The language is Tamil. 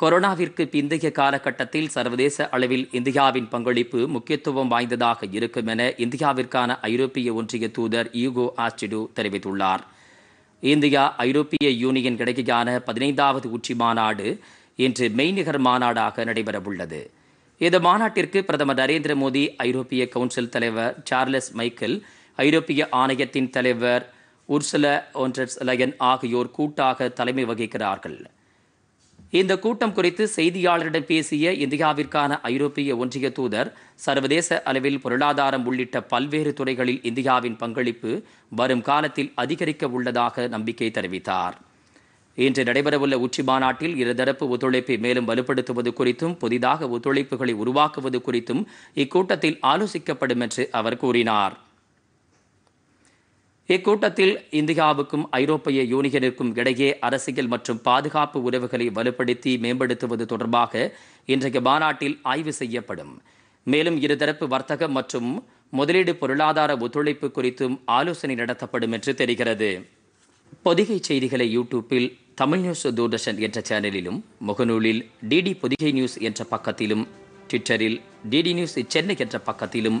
கொரோனாவிற்கு பிந்தைய காலகட்டத்தில் சர்வதேச அளவில் இந்தியாவின் பங்களிப்பு முக்கியத்துவம் வாய்ந்ததாக இருக்கும் என இந்தியாவிற்கான ஐரோப்பிய ஒன்றிய தூதர் ஈகோ ஆஸ்டிடு தெரிவித்துள்ளார் இந்தியா ஐரோப்பிய யூனியன் இடையேயான பதினைந்தாவது உச்சி மாநாடு இன்று மெய்நிகர் மாநாடாக நடைபெறவுள்ளது இந்த மாநாட்டிற்கு பிரதமர் நரேந்திர மோடி ஐரோப்பிய கவுன்சில் தலைவர் சார்லஸ் மைக்கேல் ஐரோப்பிய ஆணையத்தின் தலைவர் உர்சுல ஒன்றர்ஸ் லயன் ஆகியோர் கூட்டாக தலைமை வகிக்கிறார்கள் இந்த கூட்டம் குறித்து செய்தியாளரிடம் பேசிய இந்தியாவிற்கான ஐரோப்பிய ஒன்றிய தூதர் சர்வதேச அளவில் பொருளாதாரம் உள்ளிட்ட பல்வேறு துறைகளில் இந்தியாவின் பங்களிப்பு வரும் காலத்தில் அதிகரிக்க உள்ளதாக நம்பிக்கை தெரிவித்தார் இன்று நடைபெறவுள்ள உச்சி மாநாட்டில் இருதரப்பு ஒத்துழைப்பை மேலும் வலுப்படுத்துவது குறித்தும் புதிதாக ஒத்துழைப்புகளை உருவாக்குவது குறித்தும் இக்கூட்டத்தில் ஆலோசிக்கப்படும் என்று அவர் கூறினார் இக்கூட்டத்தில் இந்தியாவுக்கும் ஐரோப்பிய யூனியனுக்கும் இடையே அரசியல் மற்றும் பாதுகாப்பு உறவுகளை வலுப்படுத்தி மேம்படுத்துவது தொடர்பாக இன்றைய மாநாட்டில் ஆய்வு செய்யப்படும் மேலும் இருதரப்பு வர்த்தகம் மற்றும் முதலீடு பொருளாதார ஒத்துழைப்பு குறித்தும் ஆலோசனை நடத்தப்படும் என்று தெரிகிறது பொதிகை செய்திகளை யூடியூப்பில் தமிழ் நியூஸ் தூர்தர்ஷன் என்ற சேனலிலும் முகநூலில் டிடி பொதிகை நியூஸ் என்ற பக்கத்திலும் ட்விட்டரில் டிடி நியூஸ் சென்னை என்ற பக்கத்திலும்